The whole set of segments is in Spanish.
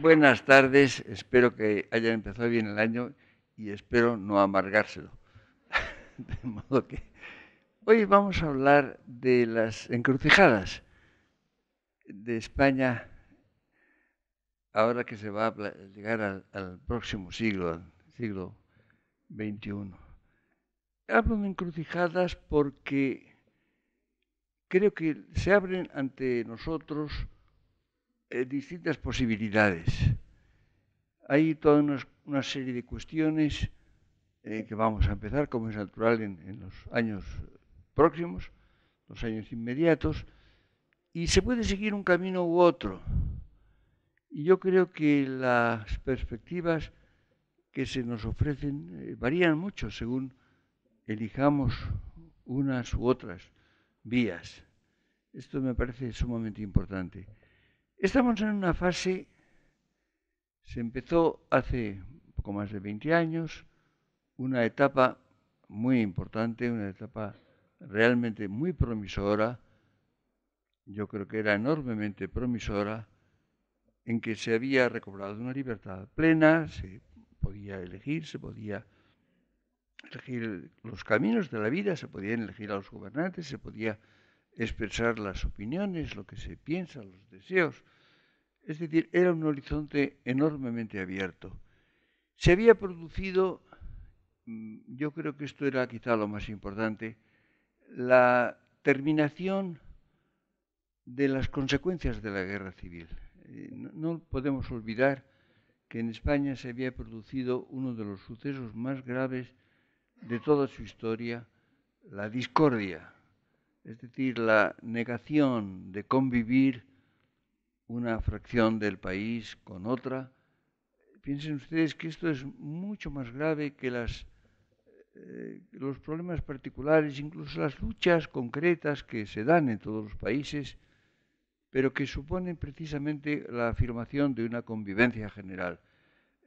Buenas tardes, espero que hayan empezado bien el año y espero no amargárselo. De modo que hoy vamos a hablar de las encrucijadas de España ahora que se va a llegar al, al próximo siglo, al siglo XXI. Hablo de encrucijadas porque creo que se abren ante nosotros eh, distintas posibilidades. Hay toda una, serie de cuestiones eh, que vamos a empezar, como es natural, en, los años próximos, los años inmediatos, y se puede seguir un camino u otro. Y yo creo que las perspectivas que se nos ofrecen eh, varían mucho según elijamos unas u otras vías. Esto me parece sumamente importante. Estamos en una fase, se empezó hace poco más de 20 años, una etapa muy importante, una etapa realmente muy promisora, yo creo que era enormemente promisora, en que se había recobrado una libertad plena, se podía elegir, se podía elegir los caminos de la vida, se podían elegir a los gobernantes, se podía expresar las opiniones, lo que se piensa, los deseos, es decir, era un horizonte enormemente abierto. Se había producido, mm, yo creo que esto era quizá lo más importante, la terminación de las consecuencias de la guerra civil. Eh, no podemos olvidar que en España se había producido uno de los sucesos más graves de toda su historia, la discordia, es decir, la negación de convivir una fracción del país con otra. Piensen ustedes que esto es mucho más grave que eh, los problemas particulares, incluso las luchas concretas que se dan en todos los países, pero que suponen precisamente la afirmación de una convivencia general.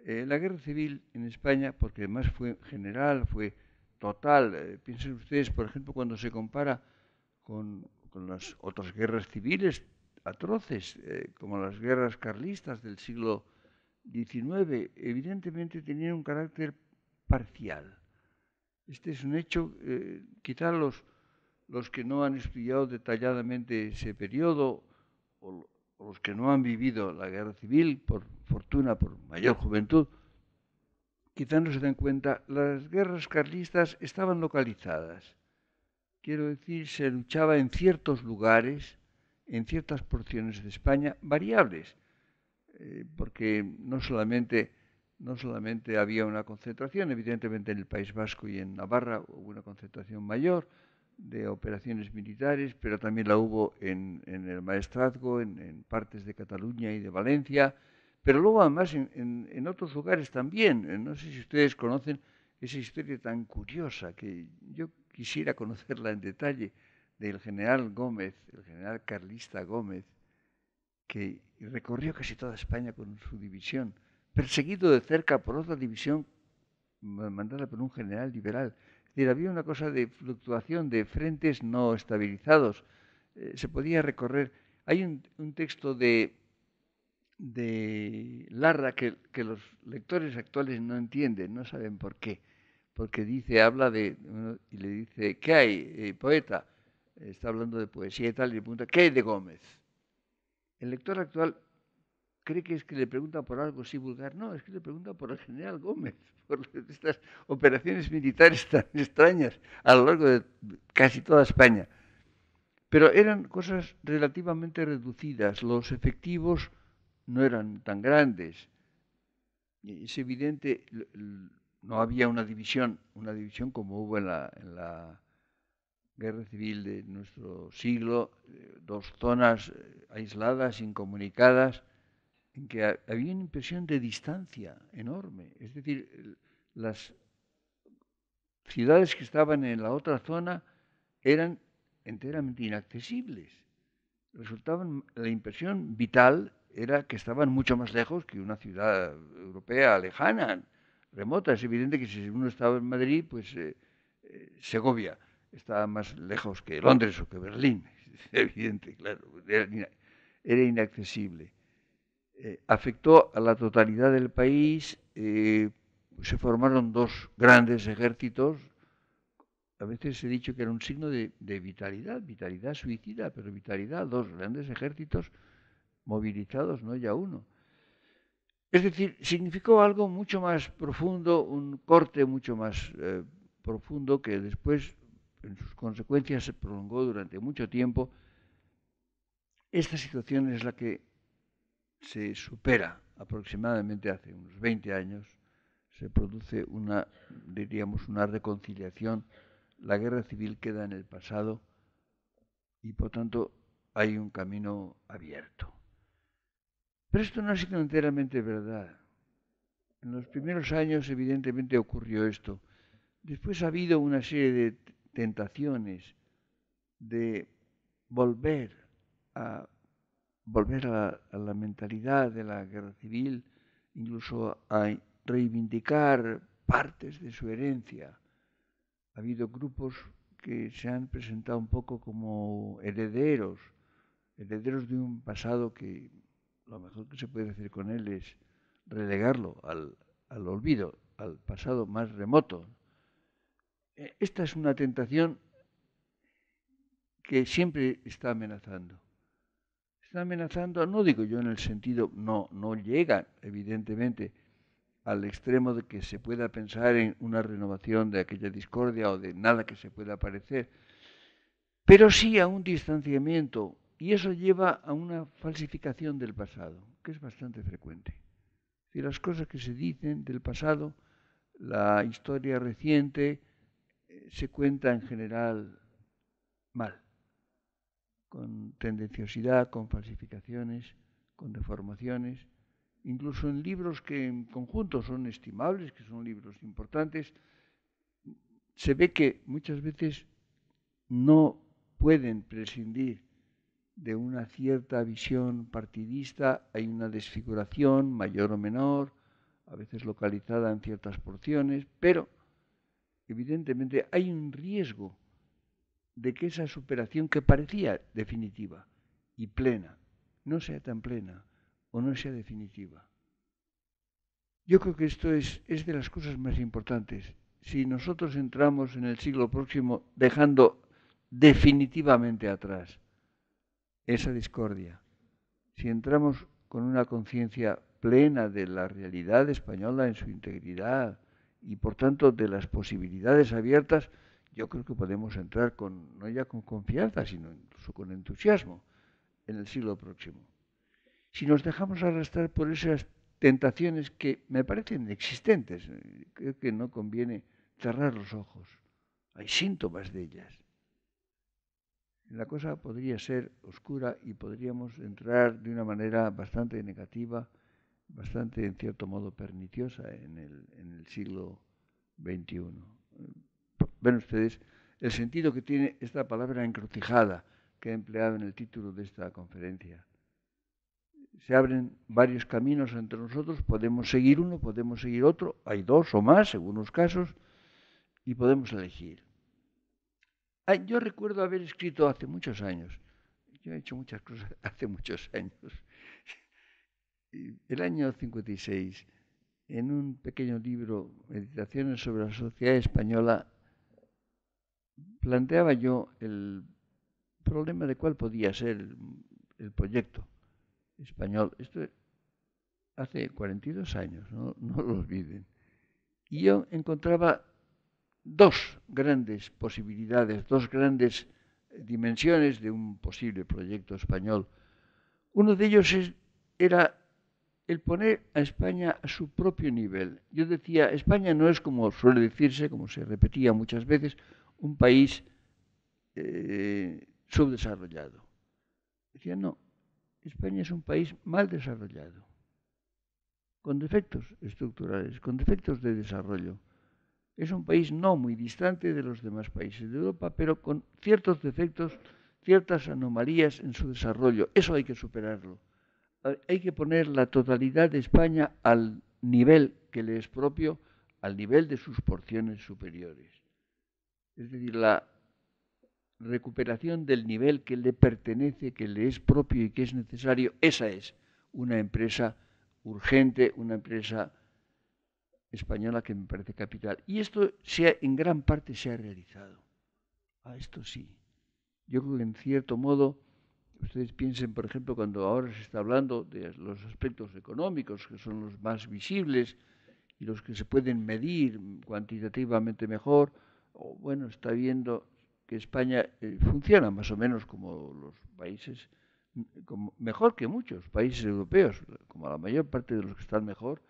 Eh, la guerra civil en España, porque además fue general, fue total, eh, piensen ustedes, por ejemplo, cuando se compara con, con las otras guerras civiles, atroces, eh, como las guerras carlistas del siglo XIX, evidentemente tenían un carácter parcial. Este es un hecho, eh, quizá los, que no han estudiado detalladamente ese periodo o, los que no han vivido la guerra civil, por fortuna, por mayor juventud, quizá no se den cuenta, las guerras carlistas estaban localizadas. Quiero decir, se luchaba en ciertos lugares en ciertas porciones de España variables, eh, porque no solamente, no solamente había una concentración, evidentemente en el País Vasco y en Navarra hubo una concentración mayor de operaciones militares, pero también la hubo en, el Maestrazgo, en, partes de Cataluña y de Valencia, pero luego además en otros lugares también. Eh, no sé si ustedes conocen esa historia tan curiosa que yo quisiera conocerla en detalle del general Gómez, el general carlista Gómez, que recorrió casi toda España con su división, perseguido de cerca por otra división mandada por un general liberal. Es había una cosa de fluctuación de frentes no estabilizados. Eh, se podía recorrer. Hay un, texto de, de Larra que, los lectores actuales no entienden, no saben por qué. Porque dice, habla de. y le dice, ¿qué hay, eh, poeta? está hablando de poesía y tal, y le pregunta, ¿qué de Gómez? El lector actual cree que es que le pregunta por algo así vulgar. No, es que le pregunta por el general Gómez, por estas operaciones militares tan extrañas a lo largo de casi toda España. Pero eran cosas relativamente reducidas. Los efectivos no eran tan grandes. Es evidente, no había una división, una división como hubo en la, en la guerra civil de nuestro siglo, eh, dos zonas eh, aisladas, incomunicadas, en que había una impresión de distancia enorme. Es decir, las ciudades que estaban en la otra zona eran enteramente inaccesibles. Resultaba, la impresión vital era que estaban mucho más lejos que una ciudad europea lejana, remota. Es evidente que si uno estaba en Madrid, pues eh, Segovia estaba más lejos que Londres o que Berlín, evidente, claro, era inaccesible. Eh, afectó a la totalidad del país, eh, se formaron dos grandes ejércitos, a veces he dicho que era un signo de, vitalidad, vitalidad suicida, pero vitalidad, dos grandes ejércitos movilizados, no ya uno. Es decir, significó algo mucho más profundo, un corte mucho más eh, profundo que después sus consecuencias se prolongó durante mucho tiempo, esta situación es la que se supera aproximadamente hace unos 20 años, se produce una, diríamos, una reconciliación, la guerra civil queda en el pasado y por tanto hay un camino abierto. Pero esto no ha sido enteramente verdad. En los primeros años evidentemente ocurrió esto. Después ha habido una serie de tentaciones de volver a volver a la, mentalidad de la guerra civil, incluso a reivindicar partes de su herencia. Ha habido grupos que se han presentado un poco como herederos, herederos de un pasado que lo mejor que se puede hacer con él es relegarlo al olvido, al pasado más remoto. Eh, esta es una tentación que siempre está amenazando. Está amenazando, no digo yo en el sentido, no, no llega evidentemente al extremo de que se pueda pensar en una renovación de aquella discordia o de nada que se pueda parecer, pero sí a un distanciamiento y eso lleva a una falsificación del pasado, que es bastante frecuente. Si las cosas que se dicen del pasado, la historia reciente, se cuenta en general mal, con tendenciosidad, con falsificaciones, con deformaciones, incluso en libros que en conjunto son estimables, que son libros importantes, se ve que muchas veces no pueden prescindir de una cierta visión partidista, hay una desfiguración mayor o menor, a veces localizada en ciertas porciones, pero evidentemente hay un riesgo de que esa superación que parecía definitiva y plena no sea tan plena o no sea definitiva. Yo creo que esto es, de las cosas más importantes. Si nosotros entramos en el siglo próximo dejando definitivamente atrás esa discordia, si entramos con una conciencia plena de la realidad española en su integridad, y por tanto de las posibilidades abiertas, yo creo que podemos entrar con, no ya con confianza, sino incluso con entusiasmo en el siglo próximo. Si nos dejamos arrastrar por esas tentaciones que me parecen existentes, creo que no conviene cerrar los ojos. Hay síntomas de ellas. La cosa podría ser oscura y podríamos entrar de una manera bastante negativa bastante, en cierto modo, perniciosa en el, siglo XXI. Ven ustedes el sentido que tiene esta palabra encrucijada que he empleado en el título de esta conferencia. Se abren varios caminos entre nosotros, podemos seguir uno, podemos seguir otro, hay dos o más, según los casos, y podemos elegir. Yo recuerdo haber escrito hace muchos años, yo he hecho muchas cosas hace muchos años, el año 56, en un pequeño libro, Meditaciones sobre la Sociedad Española, planteaba yo el problema de cuál podía ser el proyecto español. Esto hace 42 años, no, lo olviden. Y yo encontraba dos grandes posibilidades, dos grandes dimensiones de un posible proyecto español. Uno de ellos era el poner a España a su propio nivel. Yo decía, España no es como suele decirse, como se repetía muchas veces, un país eh, subdesarrollado. Decía, no, España es un país mal desarrollado, con defectos estructurales, con defectos de desarrollo. Es un país no muy distante de los demás países de Europa, pero con ciertos defectos, ciertas anomalías en su desarrollo. Eso hay que superarlo hay que poner la totalidad de España al nivel que le es propio, al nivel de sus porciones superiores. Es decir, la recuperación del nivel que le pertenece, que le es propio y que es necesario, esa es una empresa urgente, una empresa española que me parece capital. Y esto se en gran parte se ha realizado. A ah, esto sí. Yo creo que en cierto modo Ustedes piensen, por ejemplo, cuando ahora se está hablando de los aspectos económicos, que son los más visibles y los que se pueden medir cuantitativamente mejor, o bueno, está viendo que España eh, funciona más o menos como los países, mm, mejor que muchos países europeos, como la mayor parte de los que están mejor,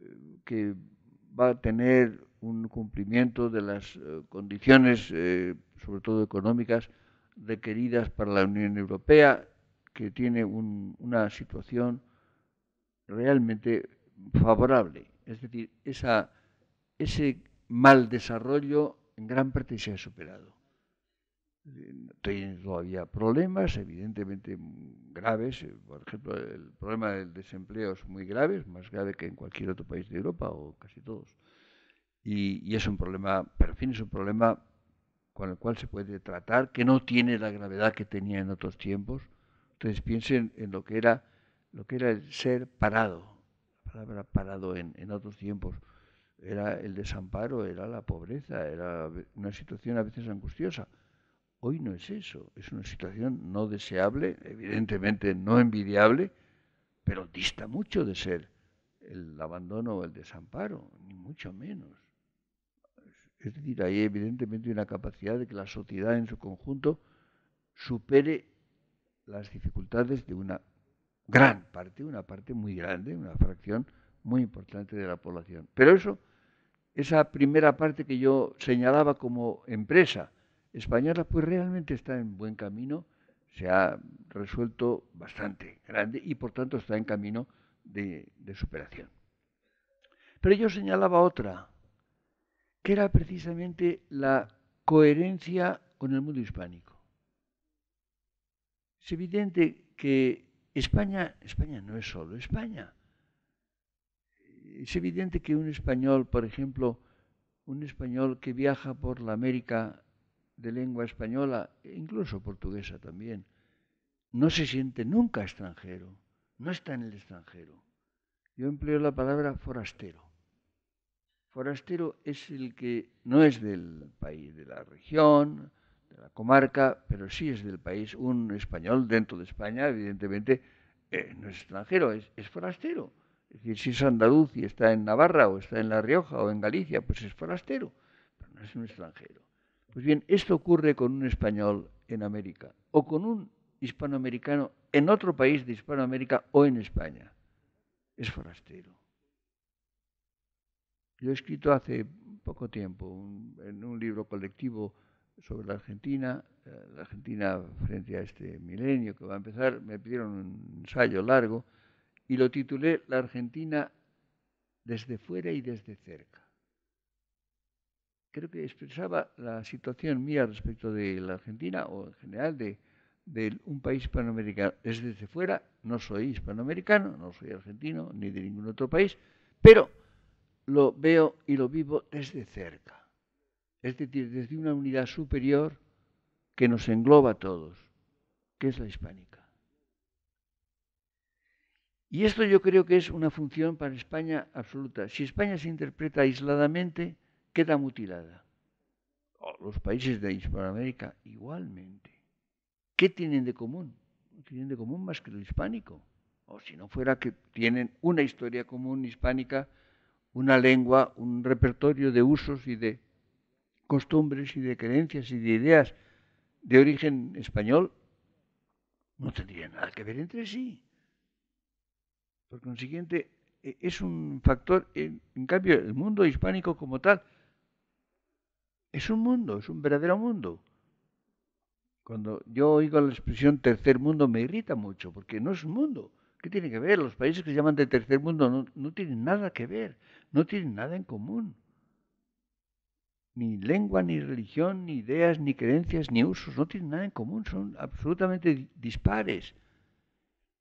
eh, que va a tener un cumplimiento de las eh, condiciones, sobre todo económicas, requeridas para la Unión Europea, que tiene una situación realmente favorable. Es decir, ese mal desarrollo en gran parte se ha superado. Tienen todavía problemas, evidentemente graves. Por ejemplo, el problema del desempleo es muy grave, más grave que en cualquier otro país de Europa o casi todos. Y, y es un problema, pero en fin, es un problema con el cual se puede tratar, que no tiene la gravedad que tenía en otros tiempos. Entonces, piensen en lo que era, lo que era el ser parado, la palabra parado en, en otros tiempos. Era el desamparo, era la pobreza, era una situación a veces angustiosa. Hoy no es eso, es una situación no deseable, evidentemente no envidiable, pero dista mucho de ser el abandono o el desamparo, ni mucho menos. Es decir, hay evidentemente una capacidad de que la sociedad en su conjunto supere las dificultades de una gran parte, una parte muy grande, una fracción muy importante de la población. Pero eso, esa primera parte que yo señalaba como empresa española, pues realmente está en buen camino, se ha resuelto bastante grande y por tanto está en camino de superación. Pero yo señalaba otra, que era precisamente la coherencia con el mundo hispánico. Es evidente que España, España no es solo España. Es evidente que un español, por ejemplo, un español que viaja por la América de lengua española, e incluso portuguesa también, no se siente nunca extranjero, no está en el extranjero. Yo empleo la palabra forastero. Forastero es el que no es del país, de la región, de la comarca, pero sí es del país. Un español dentro de España, evidentemente, eh, no es extranjero, es, es forastero. Es decir, si es andaluz y está en Navarra o está en La Rioja o en Galicia, pues es forastero, pero no es un extranjero. Pues bien, esto ocurre con un español en América o con un hispanoamericano en otro país de Hispanoamérica o en España. Es forastero. Yo he escrito hace poco tiempo en un libro colectivo sobre la Argentina, eh, la Argentina frente a este milenio que va a empezar, me pidieron un ensayo largo y lo titulé La Argentina desde fuera y desde cerca. Creo que expresaba la situación mía respecto de la Argentina o en general de, de un país hispanoamericano. Desde fuera no soy hispanoamericano, no soy argentino ni de ningún otro país, pero lo veo y lo vivo desde cerca, es decir, desde una unidad superior que nos engloba a todos, que es la hispánica. Y esto yo creo que es una función para España absoluta. Si España se interpreta aisladamente, queda mutilada. O los países de Hispanoamérica igualmente. ¿Qué tienen de común? No tienen de común más que lo hispánico. O si no fuera que tienen una historia común hispánica una lengua, un repertorio de usos y de costumbres y de creencias y de ideas de origen español, no tendría nada que ver entre sí. Por consiguiente, e, es un factor, en, cambio, el mundo hispánico como tal, es un mundo, es un verdadero mundo. Cuando yo oigo la expresión tercer mundo me irrita mucho, porque no es un mundo, ¿Qué tiene que ver? Los países que se llaman de tercer mundo no, no tienen nada que ver, no tienen nada en común. Ni lengua, ni religión, ni ideas, ni creencias, ni usos, no tienen nada en común, son absolutamente dispares.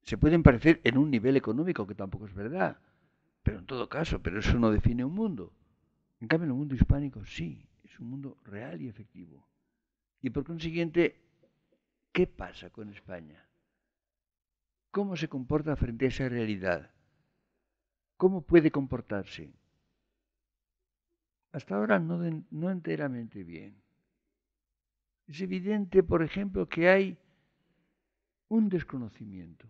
Se pueden parecer en un nivel económico, que tampoco es verdad, pero en todo caso, pero eso no define un mundo. En cambio, en el mundo hispánico sí, es un mundo real y efectivo. Y por consiguiente, ¿qué pasa con España? cómo se comporta frente a esa realidad, cómo puede comportarse. Hasta ahora no, enteramente bien. Es evidente, por ejemplo, que hay un desconocimiento.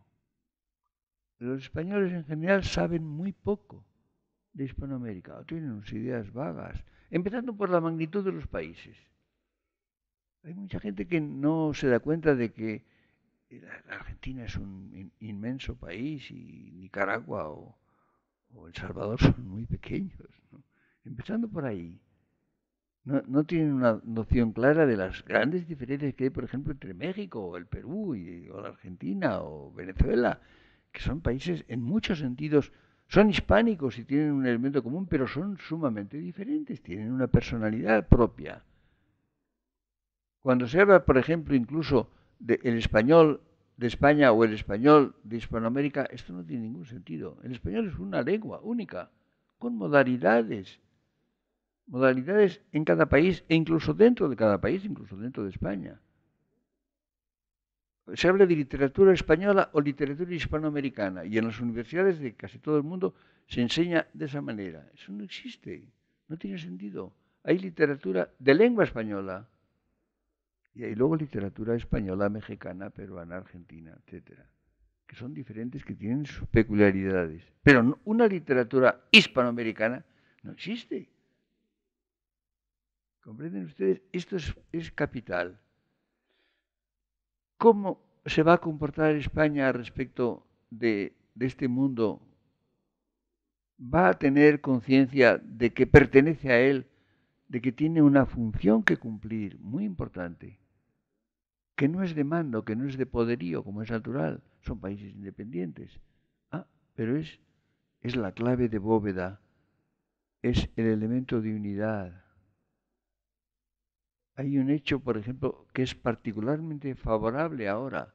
Los españoles en general saben muy poco de Hispanoamérica, o tienen unas ideas vagas, empezando por la magnitud de los países. Hay mucha gente que no se da cuenta de que la, Argentina es un inmenso país y Nicaragua o, El Salvador son muy pequeños. Empezando por ahí, no, tienen una noción clara de las grandes diferencias que hay, por ejemplo, entre México o el Perú o la Argentina o Venezuela, que son países en muchos sentidos, son hispánicos y tienen un elemento común, pero son sumamente diferentes, tienen una personalidad propia. Cuando se habla, por ejemplo, incluso el español de España o el español de Hispanoamérica, esto no tiene ningún sentido. El español es una lengua única, con modalidades, modalidades en cada país e incluso dentro de cada país, incluso dentro de España. Se habla de literatura española o literatura hispanoamericana y en las universidades de casi todo el mundo se enseña de esa manera. Eso no existe, no tiene sentido. Hay literatura de lengua española, y, hay luego literatura española, mexicana, peruana, argentina, etcétera, que son diferentes, que tienen sus peculiaridades. Pero una literatura hispanoamericana no existe. ¿Comprenden ustedes? Esto es, capital. ¿Cómo se va a comportar España respecto de este mundo? ¿Va a tener conciencia de que pertenece a él, de que tiene una función que cumplir muy importante? que no es de mando, que no es de poderío, como es natural, son países independientes. Ah, pero es, es la clave de bóveda, es el elemento de unidad. Hay un hecho, por ejemplo, que es particularmente favorable ahora,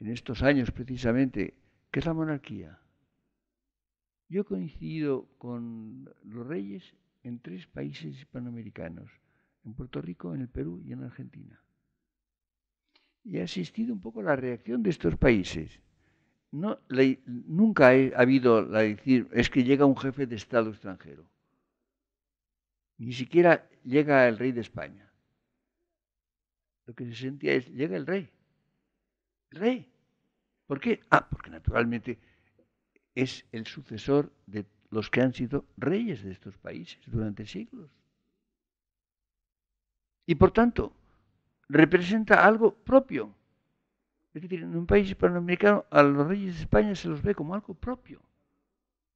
en estos años precisamente, que es la monarquía. Yo he coincidido con los reyes en tres países hispanoamericanos, en Puerto Rico, en el Perú y en Argentina y ha asistido un poco a la reacción de estos países. No, nunca ha habido la decir, es que llega un jefe de Estado extranjero. Ni siquiera llega el rey de España. Lo que se sentía es, llega el rey. El rey. ¿Por qué? Ah, porque naturalmente es el sucesor de los que han sido reyes de estos países durante siglos. Y por tanto, representa algo propio. Es decir, en un país hispanoamericano a los reyes de España se los ve como algo propio,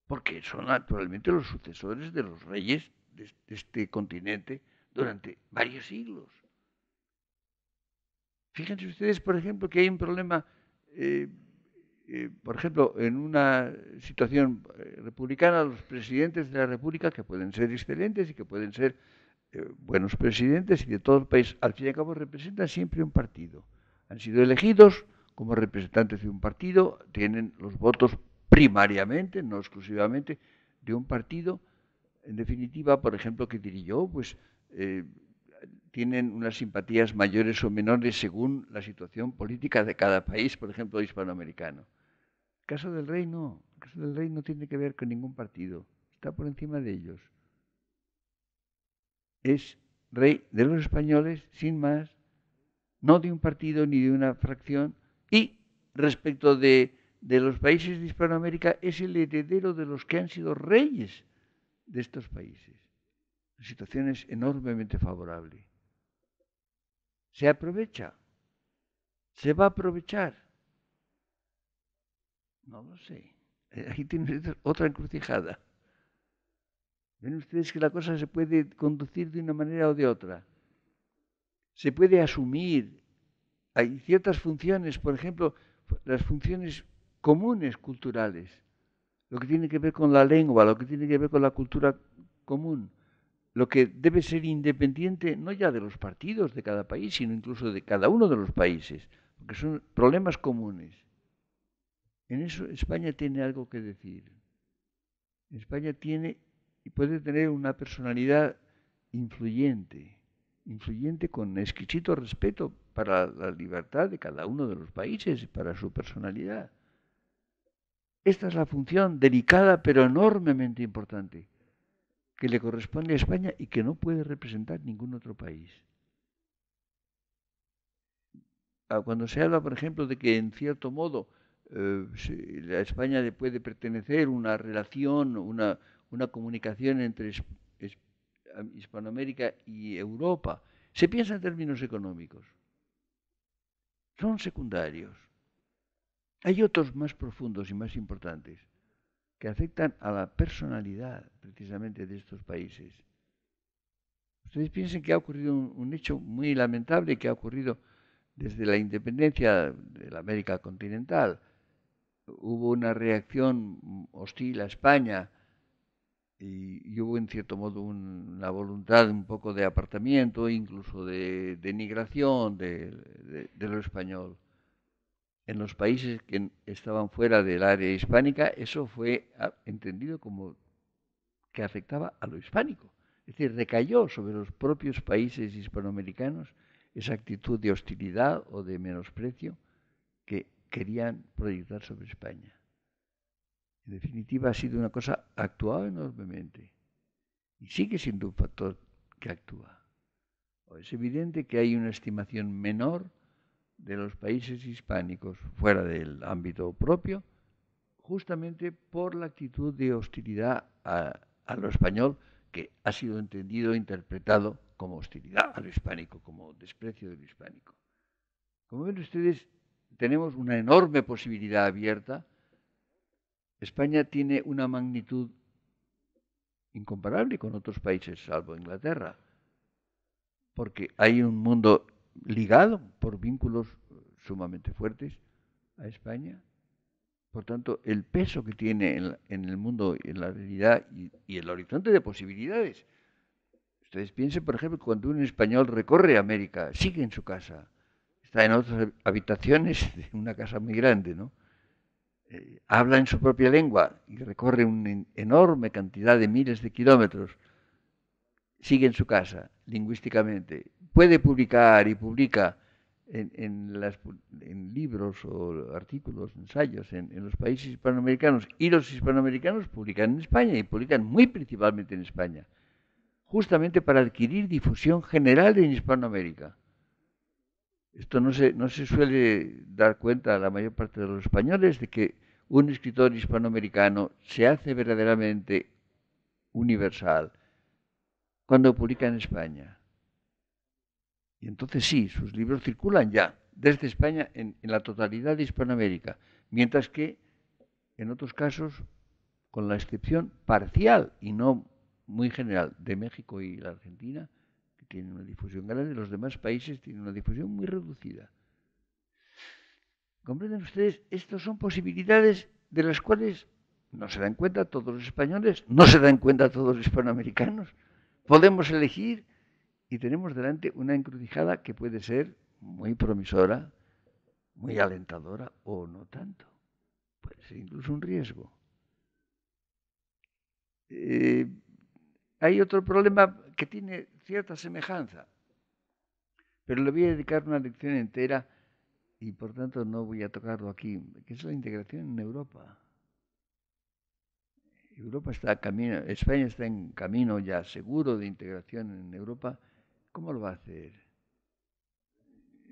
porque son naturalmente los sucesores de los reyes de este continente durante varios siglos. Fíjense ustedes, por ejemplo, que hay un problema, eh, eh, por ejemplo, en una situación eh, republicana, los presidentes de la República, que pueden ser excelentes y que pueden ser eh, buenos presidentes y de todo el país, al fin y al cabo representan siempre un partido. Han sido elegidos como representantes de un partido, tienen los votos primariamente, no exclusivamente, de un partido. En definitiva, por ejemplo, que diría yo, pues eh, tienen unas simpatías mayores o menores según la situación política de cada país, por ejemplo, hispanoamericano. El caso del rey no, el caso del rey no tiene que ver con ningún partido, está por encima de ellos es rey de los españoles, sin más, no de un partido ni de una fracción, y respecto de, los países de Hispanoamérica, es el heredero de los que han sido reyes de estos países. La situación es enormemente favorable. Se aprovecha. Se va a aprovechar. No lo sé. Aquí tiene otra encrucijada. Ven ustedes que la cosa se puede conducir de una manera o de otra. Se puede asumir. Hay ciertas funciones, por ejemplo, las funciones comunes culturales, lo que tiene que ver con la lengua, lo que tiene que ver con la cultura común, lo que debe ser independiente no ya de los partidos de cada país, sino incluso de cada uno de los países, porque son problemas comunes. En eso España tiene algo que decir. España tiene y puede tener una personalidad influyente, influyente con exquisito respeto para la libertad de cada uno de los países para su personalidad. Esta es la función delicada pero enormemente importante que le corresponde a España y que no puede representar ningún otro país. Ah, cuando se habla, por ejemplo, de que en cierto modo eh, a España le puede pertenecer una relación, una, una comunicación entre Hispanoamérica y Europa. Se piensa en términos económicos. Son secundarios. Hay otros más profundos y más importantes que afectan a la personalidad precisamente de estos países. Ustedes piensen que ha ocurrido un, hecho muy lamentable que ha ocurrido desde la independencia de la América continental. Hubo una reacción hostil a España, y, hubo en cierto modo una voluntad un poco de apartamiento, incluso de denigración de, de, lo español. En los países que estaban fuera del área hispánica, eso fue ah, entendido como que afectaba a lo hispánico. Es decir, recayó sobre los propios países hispanoamericanos esa actitud de hostilidad o de menosprecio que querían proyectar sobre España. En definitiva, ha sido una cosa actuado enormemente y sigue siendo un factor que actúa. es evidente que hay una estimación menor de los países hispánicos fuera del ámbito propio, justamente por la actitud de hostilidad a, a lo español que ha sido entendido e interpretado como hostilidad al hispánico, como desprecio del hispánico. Como ven ustedes, tenemos una enorme posibilidad abierta España tiene una magnitud incomparable con otros países, salvo Inglaterra, porque hay un mundo ligado por vínculos eh, sumamente fuertes a España. Por tanto, el peso que tiene en, el mundo, en la realidad y, y, el horizonte de posibilidades. Ustedes piensen, por ejemplo, cuando un español recorre América, sigue en su casa, está en otras habitaciones de una casa muy grande, ¿no? Eh, habla en su propia lengua y recorre una enorme cantidad de miles de kilómetros, sigue en su casa lingüísticamente, puede publicar y publica en, libros o artículos, ensayos en, los países hispanoamericanos y los hispanoamericanos publican en España y publican muy principalmente en España, justamente para adquirir difusión general en Hispanoamérica. Esto no se, no se suele dar cuenta a la mayor parte de los españoles de que un escritor hispanoamericano se hace verdaderamente universal cuando publica en España. Y entonces sí, sus libros circulan ya desde España en, en la totalidad de Hispanoamérica, mientras que en otros casos, con la excepción parcial y no muy general de México y la Argentina, tiene una difusión grande, los demás países tienen una difusión muy reducida. ¿Comprenden ustedes? Estas son posibilidades de las cuales no se dan cuenta todos los españoles, no se dan cuenta todos los hispanoamericanos. Podemos elegir y tenemos delante una encrucijada que puede ser muy promisora, muy alentadora o no tanto. Puede ser incluso un riesgo. Eh, hay otro problema que tiene cierta semejanza. Pero le voy a dedicar una lección entera y por tanto no voy a tocarlo aquí, que es la integración en Europa. Europa está camino, España está en camino ya seguro de integración en Europa. ¿Cómo lo va a hacer?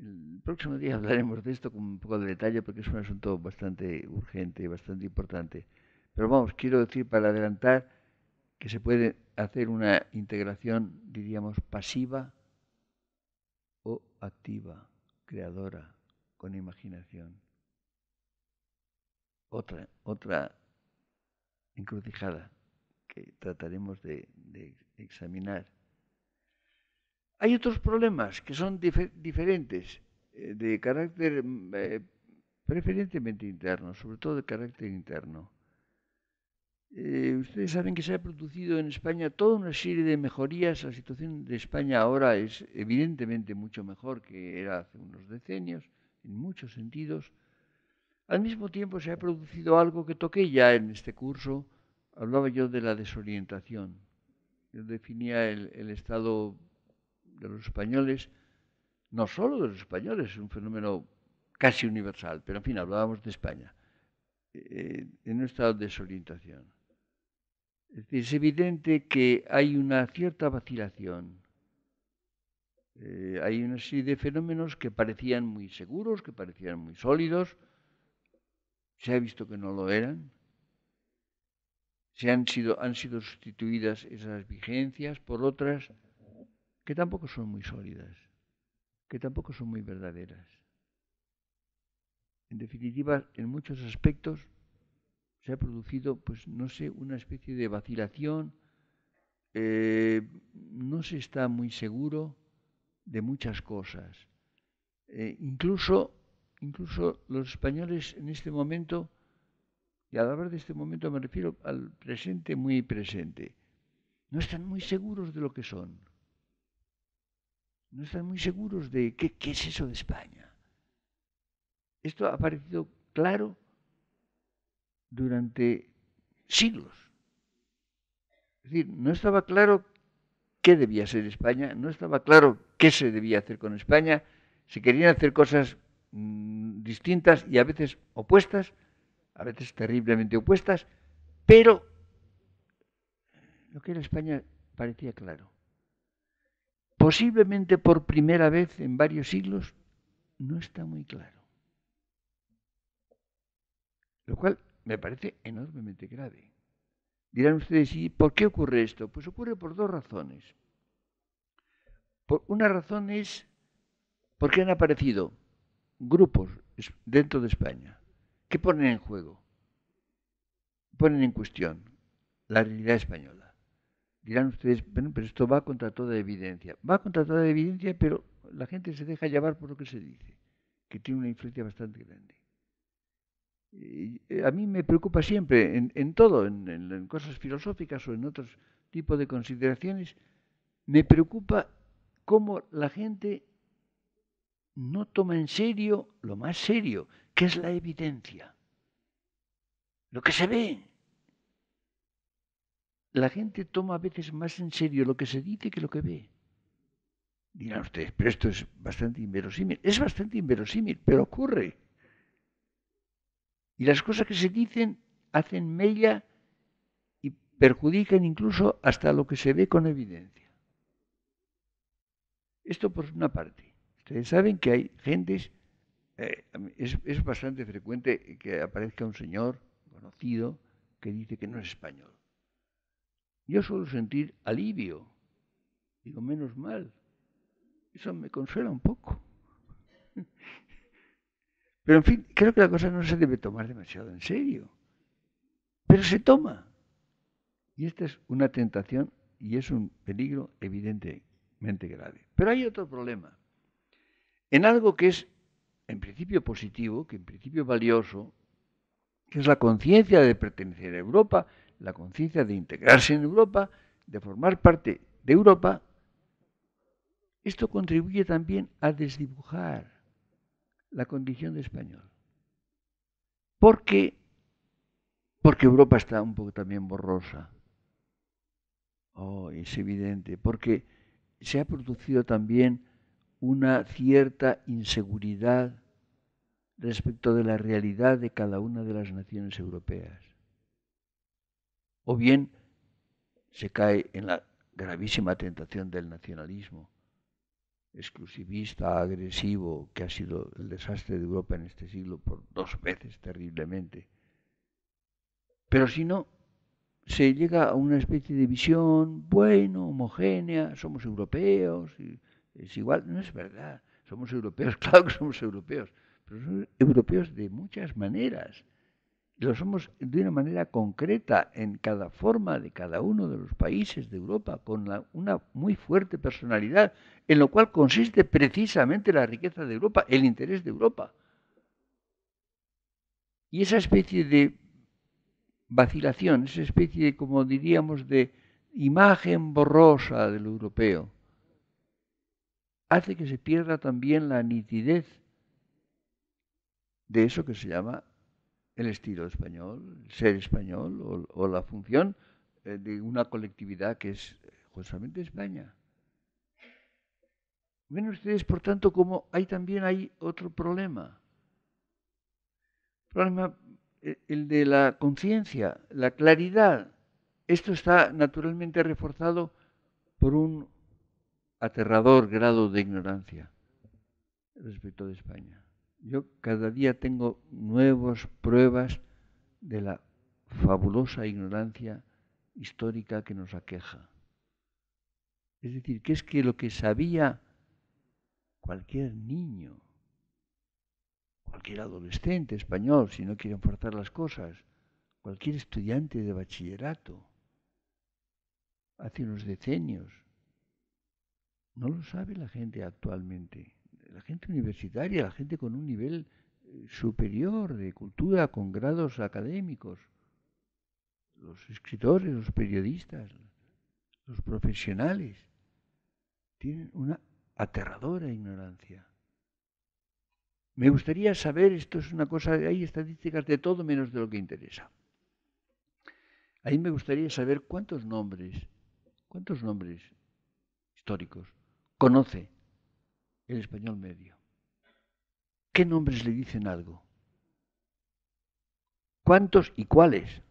El próximo día hablaremos de esto con un poco de detalle porque es un asunto bastante urgente y bastante importante. Pero vamos, quiero decir para adelantar que se puede hacer una integración, diríamos, pasiva o activa, creadora, con imaginación. Otra, otra encrucijada que trataremos de, examinar. Hay otros problemas que son diferentes, eh, de carácter mm, eh, preferentemente interno, sobre todo de carácter interno. Eh, ustedes saben que se ha producido en España toda una serie de mejorías. La situación de España ahora es evidentemente mucho mejor que era hace unos decenios, en muchos sentidos. Al mismo tiempo se ha producido algo que toqué ya en este curso. Hablaba yo de la desorientación. Yo definía el, estado de los españoles, no solo de los españoles, es un fenómeno casi universal, pero en fin, hablábamos de España, eh, un estado de desorientación. Es evidente que hay una cierta vacilación. Eh, hay una serie de fenómenos que parecían muy seguros, que parecían muy sólidos. Se ha visto que no lo eran. Se han sido, han sido sustituidas esas vigencias por otras que tampoco son muy sólidas, que tampoco son muy verdaderas. En definitiva, en muchos aspectos se ha producido, pues no sé, una especie de vacilación, eh, no se está muy seguro de muchas cosas. Eh, incluso, incluso los españoles en este momento, y al hablar de este momento me refiero al presente muy presente, no están muy seguros de lo que son. No están muy seguros de qué, qué es eso de España. Esto ha parecido claro durante siglos. Es decir, no estaba claro qué debía ser España, no estaba claro qué se debía hacer con España, se querían hacer cosas mm, distintas y a veces opuestas, a veces terriblemente opuestas, pero lo que era España parecía claro. Posiblemente por primera vez en varios siglos no está muy claro. Lo cual me parece enormemente grave. Dirán ustedes, ¿y por qué ocurre esto? Pues ocurre por dos razones. Por una razón es porque han aparecido grupos dentro de España que ponen en juego, ponen en cuestión la realidad española. Dirán ustedes, bueno, pero esto va contra toda evidencia. Va contra toda evidencia, pero la gente se deja llevar por lo que se dice, que tiene una influencia bastante grande. Eh, a mí me preocupa siempre, en, todo, en, cosas filosóficas o en otros tipos de consideraciones, me preocupa cómo la gente no toma en serio lo más serio, que es la evidencia, lo que se ve. La gente toma a veces más en serio lo que se dice que lo que ve. Dirán ustedes, pero esto es bastante inverosímil. Es bastante inverosímil, pero ocurre. Y las cosas que se dicen hacen mella y perjudican incluso hasta lo que se ve con evidencia. Esto por una parte. Ustedes saben que hay gentes, eh, es, es bastante frecuente que aparezca un señor conocido que dice que no es español. Yo suelo sentir alivio, digo menos mal, eso me consuela un poco. Pero en fin, creo que la cosa no se debe tomar demasiado en serio. Pero se toma. Y esta es una tentación y es un peligro evidentemente grave. Pero hay otro problema. En algo que es en principio positivo, que en principio valioso, que es la conciencia de pertenecer a Europa, la conciencia de integrarse en Europa, de formar parte de Europa, esto contribuye también a desdibujar la condición de español. Porque, porque Europa está un poco también borrosa. Oh, es evidente. Porque se ha producido también una cierta inseguridad respecto de la realidad de cada una de las naciones europeas. O bien se cae en la gravísima tentación del nacionalismo exclusivista, agresivo, que ha sido el desastre de Europa en este siglo por dos veces terriblemente. Pero si no, se llega a una especie de visión, bueno, homogénea, somos europeos, es igual, no es verdad, somos europeos, claro que somos europeos, pero somos europeos de muchas maneras lo somos de una manera concreta en cada forma de cada uno de los países de Europa, con una muy fuerte personalidad, en lo cual consiste precisamente la riqueza de Europa, el interés de Europa. Y esa especie de vacilación, esa especie, de, como diríamos, de imagen borrosa del europeo, hace que se pierda también la nitidez de eso que se llama el estilo español, el ser español o, la función eh, de una colectividad que es justamente España. Ven ustedes, por tanto, como hay también hay otro problema. Problema eh, el de la conciencia, la claridad. Esto está naturalmente reforzado por un aterrador grado de ignorancia respecto de España. Yo cada día tengo nuevas pruebas de la fabulosa ignorancia histórica que nos aqueja. Es decir, que es que lo que sabía cualquier niño, cualquier adolescente español, si no quieren forzar las cosas, cualquier estudiante de bachillerato, hace unos decenios, no lo sabe la gente actualmente la gente universitaria, la gente con un nivel eh, superior de cultura, con grados académicos, los escritores, los periodistas, los profesionales, tienen una aterradora ignorancia. Me gustaría saber, esto es una cosa, hay estadísticas de todo menos de lo que interesa. Ahí me gustaría saber cuántos nombres, cuántos nombres históricos conoce el español medio. ¿Qué nombres le dicen algo? ¿Cuántos y cuáles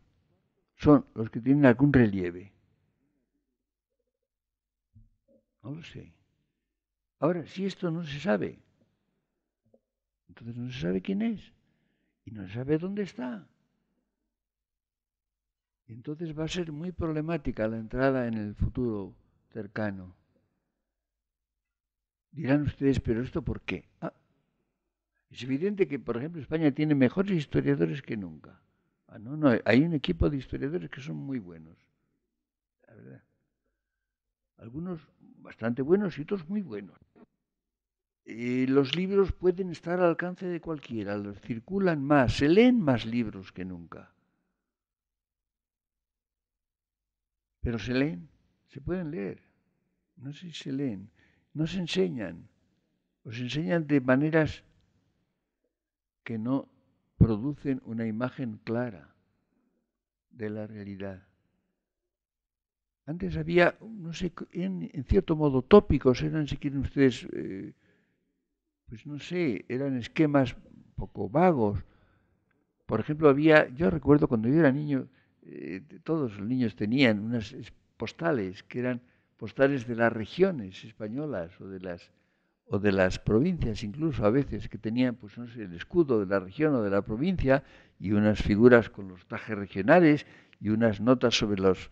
son los que tienen algún relieve? No lo sé. Ahora, si esto no se sabe, entonces no se sabe quién es y no se sabe dónde está. Entonces va a ser muy problemática la entrada en el futuro cercano. Dirán ustedes, pero ¿esto por qué? Ah, es evidente que, por ejemplo, España tiene mejores historiadores que nunca. Ah, no, no, hay un equipo de historiadores que son muy buenos, la verdad. Algunos bastante buenos y otros muy buenos. Y eh, los libros pueden estar al alcance de cualquiera, los circulan más, se leen más libros que nunca. Pero se leen, se pueden leer. No sé si se leen no se enseñan, os enseñan de maneras que no producen una imagen clara de la realidad. Antes había, no sé, en, cierto modo tópicos, eran, si quieren ustedes, eh, pues no sé, eran esquemas poco vagos. Por ejemplo, había, yo recuerdo cuando yo era niño, eh, todos los niños tenían unas postales que eran postales de las regiones españolas o de las, o de las provincias incluso a veces que tenían pues no el escudo de la región o de la provincia y unas figuras con los trajes regionales y unas notas sobre los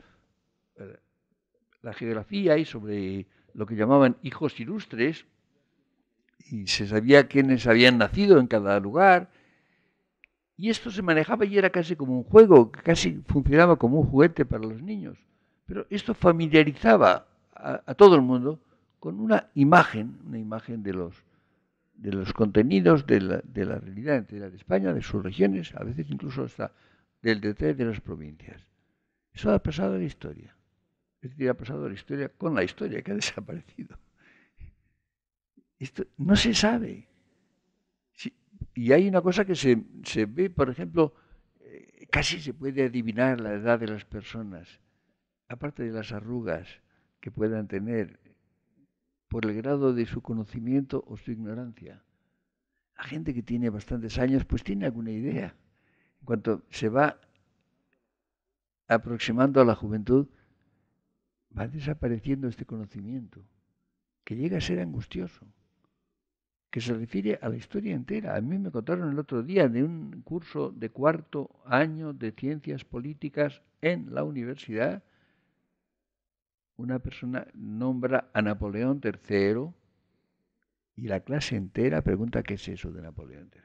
eh, la geografía y sobre lo que llamaban hijos ilustres y se sabía quiénes habían nacido en cada lugar y esto se manejaba y era casi como un juego, casi funcionaba como un juguete para los niños. Pero esto familiarizaba a, todo el mundo con una imagen, una imagen de los, de los contenidos de la, de la realidad entera de España, de sus regiones, a veces incluso hasta del detalle de las provincias. Eso ha pasado a la historia. Es decir, ha pasado a la historia con la historia que ha desaparecido. Esto no se sabe. y hay una cosa que se, ve, por ejemplo, eh, casi se puede adivinar la edad de las personas, aparte de las arrugas que puedan tener por el grado de su conocimiento o su ignorancia. La gente que tiene bastantes años pues tiene alguna idea. En cuanto se va aproximando a la juventud, va desapareciendo este conocimiento, que llega a ser angustioso, que se refiere a la historia entera. A mí me contaron el otro día de un curso de cuarto año de ciencias políticas en la universidad una persona nombra a Napoleón III y la clase entera pregunta qué es eso de Napoleón III.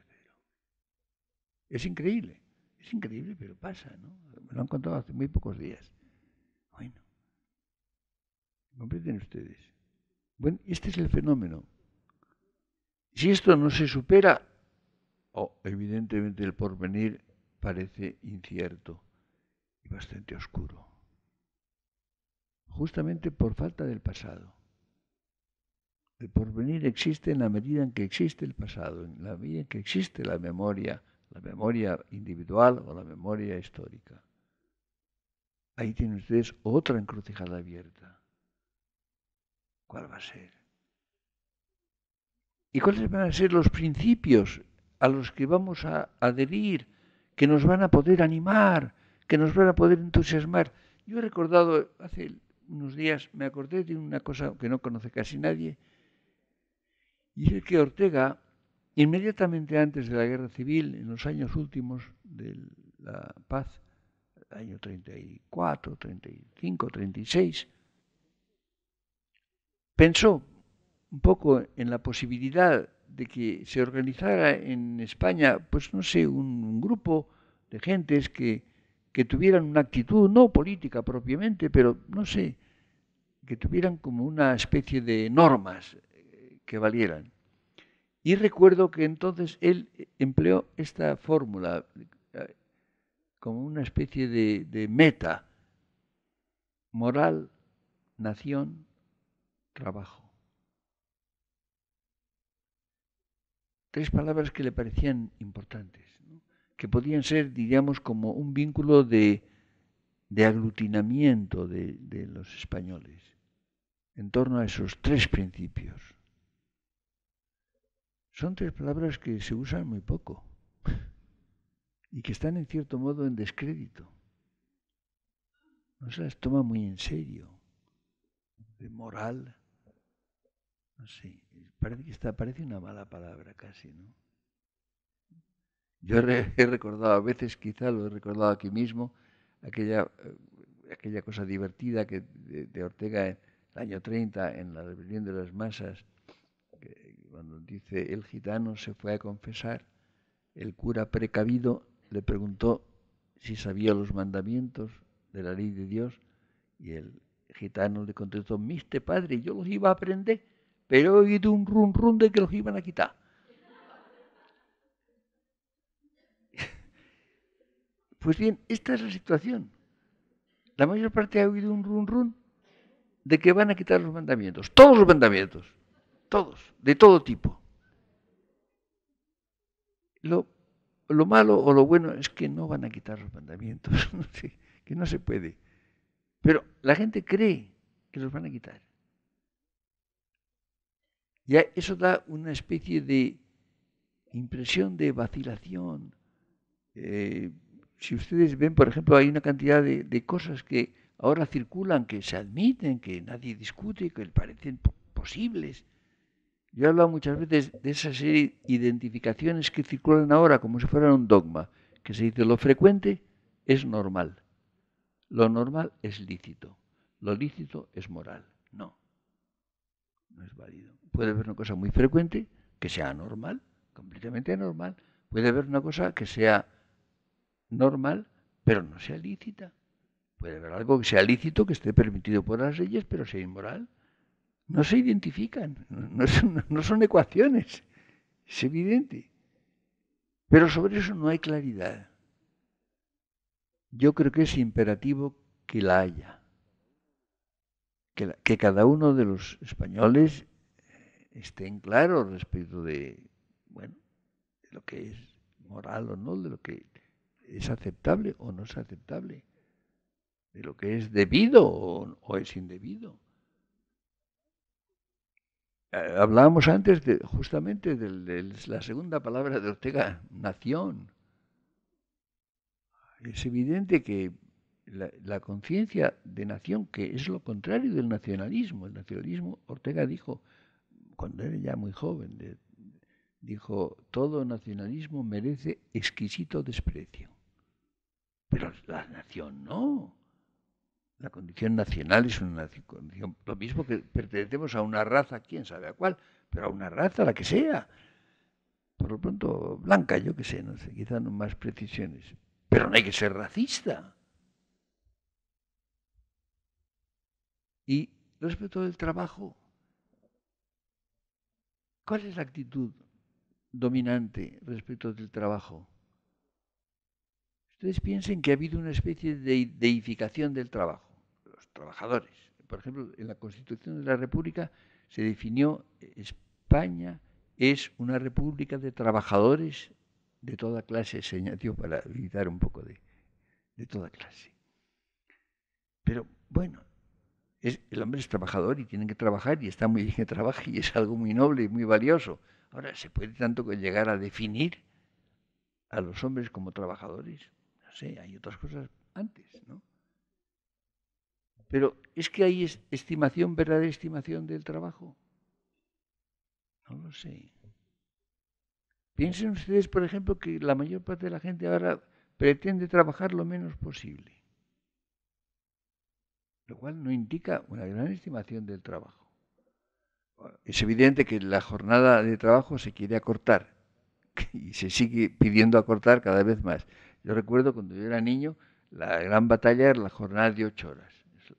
Es increíble, es increíble, pero pasa, ¿no? Me lo han contado hace muy pocos días. Bueno, comprenden ustedes. Bueno, este es el fenómeno. Si esto no se supera, evidentemente el porvenir parece incierto y bastante oscuro justamente por falta del pasado. El porvenir existe en la medida en que existe el pasado, en la medida en que existe la memoria, la memoria individual o la memoria histórica. Ahí tienen ustedes otra encrucijada abierta. ¿Cuál va a ser? ¿Y cuáles van a ser los principios a los que vamos a adherir, que nos van a poder animar, que nos van a poder entusiasmar? Yo he recordado hace unos días me acordé de una cosa que no conoce casi nadie, y es que Ortega, inmediatamente antes de la guerra civil, en los años últimos de la paz, año 34, 35, 36, pensó un poco en la posibilidad de que se organizara en España, pues no sé, un grupo de gentes que que tuvieran una actitud, no política propiamente, pero no sé, que tuvieran como una especie de normas eh, que valieran. Y recuerdo que entonces él eh, empleó esta fórmula eh, como una especie de, de meta, moral, nación, trabajo. Tres palabras que le parecían importantes que podían ser, diríamos, como un vínculo de, aglutinamiento de, los españoles en torno a esos tres principios. Son tres palabras que se usan muy poco y que están en cierto modo en descrédito. No se las toma muy en serio. De moral. No parece que está, parece una mala palabra casi, ¿no? Yo he recordado a veces, quizá lo he recordado aquí mismo, aquella, eh, aquella cosa divertida que, de, Ortega en el año 30, en la rebelión de las masas, cuando dice el gitano se fue a confesar, el cura precavido le preguntó si sabía los mandamientos de la ley de Dios y el gitano le contestó, miste padre, yo los iba a aprender, pero he oído un run run de que los iban a quitar. Pues bien, esta es la situación. La mayor parte ha oído un run run de que van a quitar los mandamientos, todos los mandamientos, todos, de todo tipo. Lo, malo o lo bueno es que no van a quitar los mandamientos, que no se puede. Pero la gente cree que los van a quitar. Y eso da una especie de impresión de vacilación, eh, si ustedes ven, por ejemplo, hay una cantidad de, cosas que ahora circulan, que se admiten, que nadie discute, que parecen posibles. Yo he hablado muchas veces de esas identificaciones que circulan ahora como si fueran un dogma, que se dice lo frecuente es normal, lo normal es lícito, lo lícito es moral. No, no es válido. Puede haber una cosa muy frecuente que sea normal, completamente anormal. Puede haber una cosa que sea normal, pero no sea lícita. Puede haber algo que sea lícito, que esté permitido por las leyes, pero sea inmoral. No se identifican, no son, ecuaciones, es evidente. Pero sobre eso no hay claridad. Yo creo que es imperativo que la haya, que, cada uno de los españoles esté en claro respecto de, bueno, de lo que es moral o no, de lo que es aceptable o no es aceptable, de lo que es debido o, es indebido. Eh, hablábamos antes de, justamente de, la segunda palabra de Ortega, nación. Es evidente que la, conciencia de nación, que es lo contrario del nacionalismo, el nacionalismo, Ortega dijo, cuando era ya muy joven, dijo, todo nacionalismo merece exquisito desprecio pero la nación no. La condición nacional es una condición, lo mismo que pertenecemos a una raza, quién sabe a cuál, pero a una raza, la que sea. Por lo pronto, blanca, yo qué sé, no sé, quizá no más precisiones. Pero no hay que ser racista. Y respecto del trabajo, ¿cuál es la actitud dominante respecto del trabajo? Ustedes piensen que ha habido una especie de deificación del trabajo, los trabajadores. Por ejemplo, en la Constitución de la República se definió eh, España es una república de trabajadores de toda clase, se añadió para evitar un poco de, toda clase. Pero bueno, el hombre es trabajador y tiene que trabajar y está muy bien que trabaje y es algo muy noble y muy valioso. Ahora, ¿se puede tanto llegar a definir a los hombres como trabajadores? hay otras cosas antes, ¿no? Pero es que hay estimación, verdadera estimación del trabajo. No lo sé. Piensen ustedes, por ejemplo, que la mayor parte de la gente ahora pretende trabajar lo menos posible, lo cual no indica una gran estimación del trabajo. Es evidente que la jornada de trabajo se quiere acortar y se sigue pidiendo acortar cada vez más, yo recuerdo cuando yo era niño, la gran batalla era la jornada de ocho horas,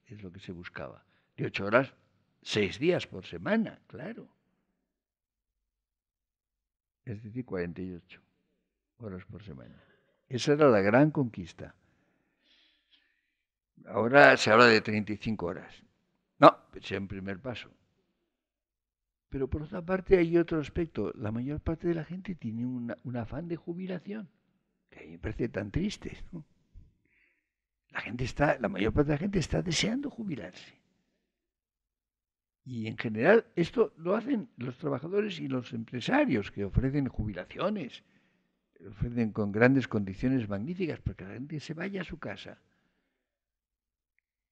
es lo que se buscaba. De ocho horas, seis días por semana, claro. Es decir, 48 horas por semana. Esa era la gran conquista. Ahora se habla de 35 horas. No, es pues un primer paso. Pero por otra parte hay otro aspecto. La mayor parte de la gente tiene un afán de jubilación que a mí me parece tan triste. La gente está, la mayor parte de la gente está deseando jubilarse. Y en general esto lo hacen los trabajadores y los empresarios que ofrecen jubilaciones, ofrecen con grandes condiciones magníficas para que la gente se vaya a su casa.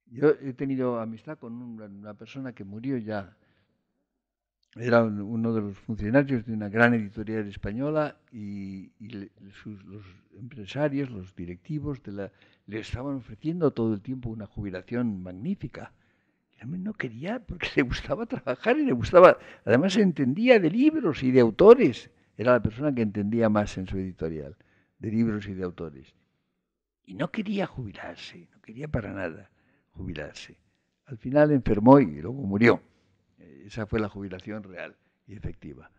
Yo he tenido amistad con una persona que murió ya era uno de los funcionarios de una gran editorial española y, sus, los empresarios, los directivos de la, le estaban ofreciendo todo el tiempo una jubilación magnífica. Y no quería porque le gustaba trabajar y le gustaba, además entendía de libros y de autores. Era la persona que entendía más en su editorial, de libros y de autores. Y no quería jubilarse, no quería para nada jubilarse. Al final enfermó y luego murió esa fue la jubilación real y efectiva.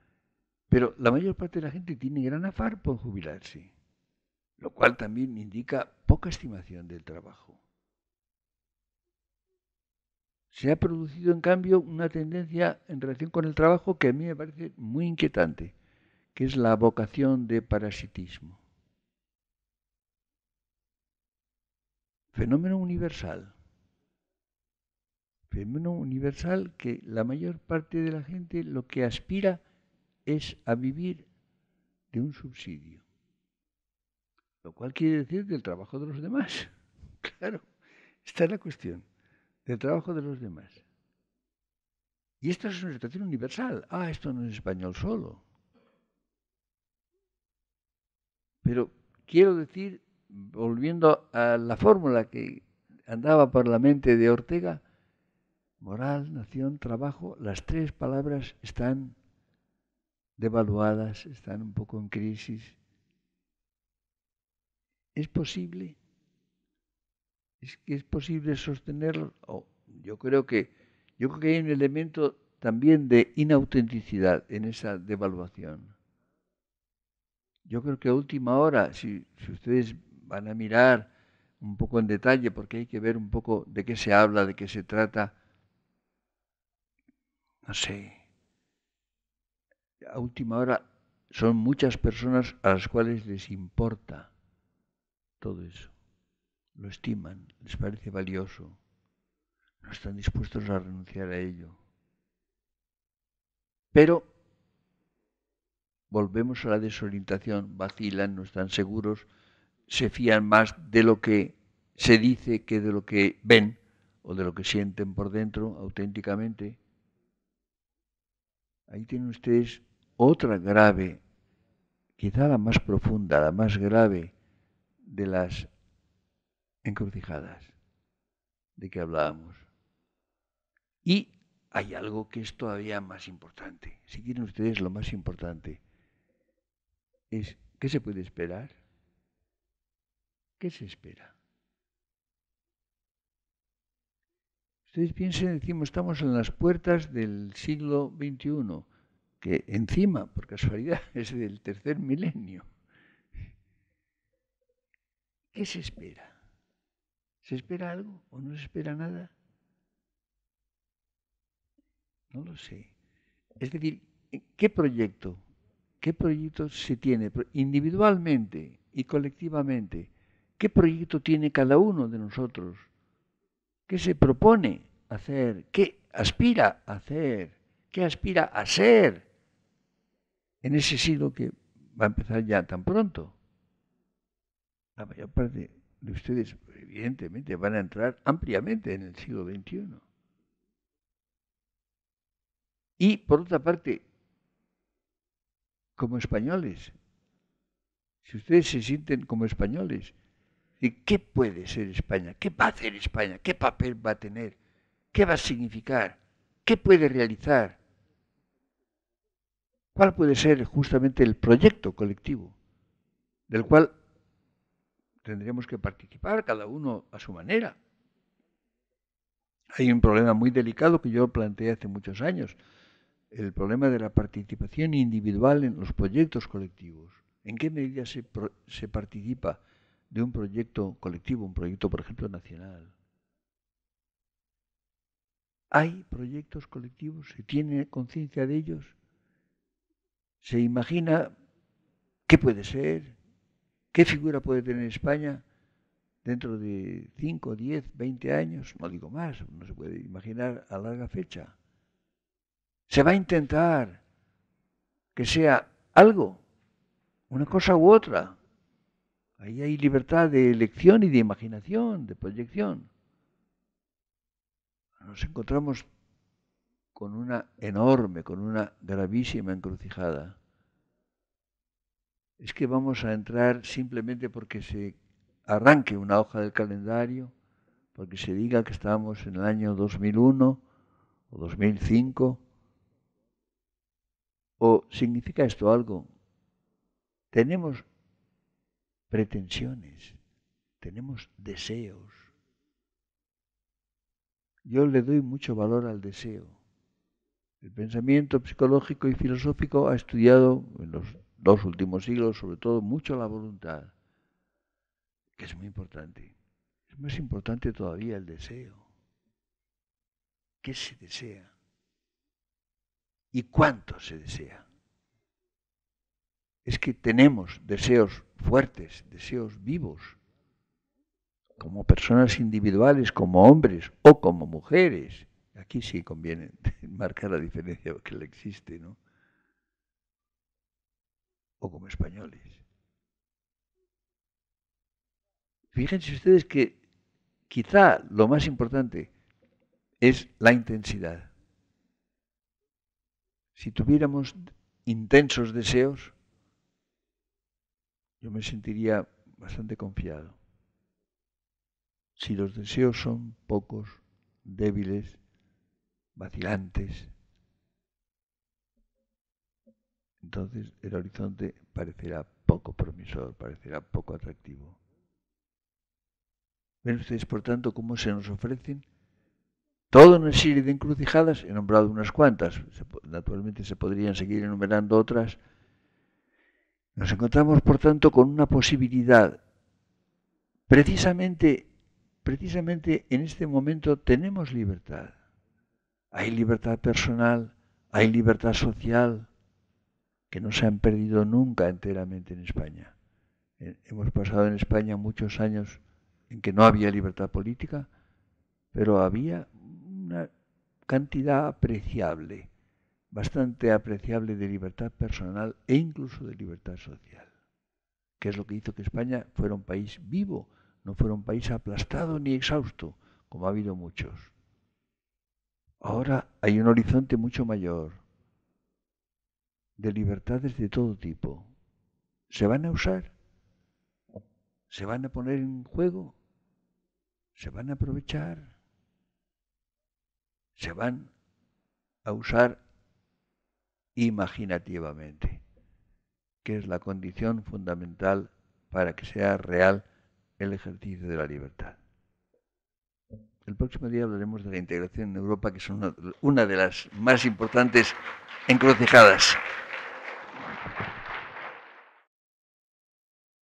Pero la mayor parte de la gente tiene gran afán por jubilarse, lo cual también indica poca estimación del trabajo. Se ha producido, en cambio, una tendencia en relación con el trabajo que a mí me parece muy inquietante, que es la vocación de parasitismo. Fenómeno universal fenómeno universal que la mayor parte de la gente lo que aspira es a vivir de un subsidio. Lo cual quiere decir del trabajo de los demás. Claro, está la cuestión, del trabajo de los demás. Y esto es una situación universal. Ah, esto no es español solo. Pero quiero decir, volviendo a la fórmula que andaba por la mente de Ortega, moral, nación, trabajo, las tres palabras están devaluadas, están un poco en crisis. ¿Es posible? ¿Es, que es posible sostenerlo? yo creo que yo creo que hay un elemento también de inautenticidad en esa devaluación. Yo creo que a última hora, si ustedes van a mirar un poco en detalle, porque hay que ver un poco de qué se habla, de qué se trata, no sé, a última hora son muchas personas a las cuales les importa todo eso. Lo estiman, les parece valioso. No están dispuestos a renunciar a ello. Pero volvemos a la desorientación, vacilan, no están seguros, se fían más de lo que se dice que de lo que ven o de lo que sienten por dentro auténticamente. Ahí tienen ustedes otra grave, quizá la más profunda, la más grave de las encrucijadas de que hablábamos. Y hay algo que es todavía más importante. Si quieren ustedes lo más importante, es ¿qué se puede esperar? ¿Qué se espera? Ustedes piensen, decimos, estamos en las puertas del siglo XXI, que encima, por casualidad, es del tercer milenio. ¿Qué se espera? ¿Se espera algo o no se espera nada? No lo sé. Es decir, ¿qué proyecto? ¿Qué proyecto se tiene individualmente y colectivamente? ¿Qué proyecto tiene cada uno de nosotros? ¿Qué se propone hacer? ¿Qué aspira a hacer? ¿Qué aspira a ser en ese siglo que va a empezar ya tan pronto? La mayor parte de ustedes, evidentemente, van a entrar ampliamente en el siglo XXI. Y, por otra parte, como españoles, si ustedes se sienten como españoles qué puede ser España? ¿Qué va a hacer España? ¿Qué papel va a tener? ¿Qué va a significar? ¿Qué puede realizar? ¿Cuál puede ser justamente el proyecto colectivo del cual tendríamos que participar cada uno a su manera? Hay un problema muy delicado que yo planteé hace muchos años, el problema de la participación individual en los proyectos colectivos. ¿En qué medida se participa? de un proyecto colectivo, un proyecto, por ejemplo, nacional. Hay proyectos colectivos, se tiene conciencia de ellos, se imagina qué puede ser, qué figura puede tener España dentro de 5, 10, 20 años, no digo más, no se puede imaginar a larga fecha. Se va a intentar que sea algo, una cosa u otra, Ahí hay libertad de elección y de imaginación, de proyección. Nos encontramos con una enorme, con una gravísima encrucijada. Es que vamos a entrar simplemente porque se arranque una hoja del calendario, porque se diga que estamos en el año 2001 o 2005. ¿O significa esto algo? ¿Tenemos pretensiones, tenemos deseos. Yo le doy mucho valor al deseo. El pensamiento psicológico y filosófico ha estudiado en los dos últimos siglos, sobre todo, mucho la voluntad, que es muy importante. Es más importante todavía el deseo. ¿Qué se desea? ¿Y cuánto se desea? Es que tenemos deseos fuertes, deseos vivos, como personas individuales, como hombres o como mujeres. Aquí sí conviene marcar la diferencia que le existe, ¿no? O como españoles. Fíjense ustedes que quizá lo más importante es la intensidad. Si tuviéramos intensos deseos, yo me sentiría bastante confiado. Si los deseos son pocos, débiles, vacilantes, entonces el horizonte parecerá poco promisor, parecerá poco atractivo. Ven ustedes, por tanto, cómo se nos ofrecen toda una serie de encrucijadas, he nombrado unas cuantas, naturalmente se podrían seguir enumerando otras, nos encontramos, por tanto, con una posibilidad. Precisamente, precisamente en este momento tenemos libertad. Hay libertad personal, hay libertad social, que no se han perdido nunca enteramente en España. Eh, hemos pasado en España muchos años en que no había libertad política, pero había una cantidad apreciable bastante apreciable de libertad personal e incluso de libertad social, que es lo que hizo que España fuera un país vivo, no fuera un país aplastado ni exhausto, como ha habido muchos. Ahora hay un horizonte mucho mayor de libertades de todo tipo. ¿Se van a usar? ¿Se van a poner en juego? ¿Se van a aprovechar? ¿Se van a usar imaginativamente, que es la condición fundamental para que sea real el ejercicio de la libertad. El próximo día hablaremos de la integración en Europa, que es una, de las más importantes encrucijadas.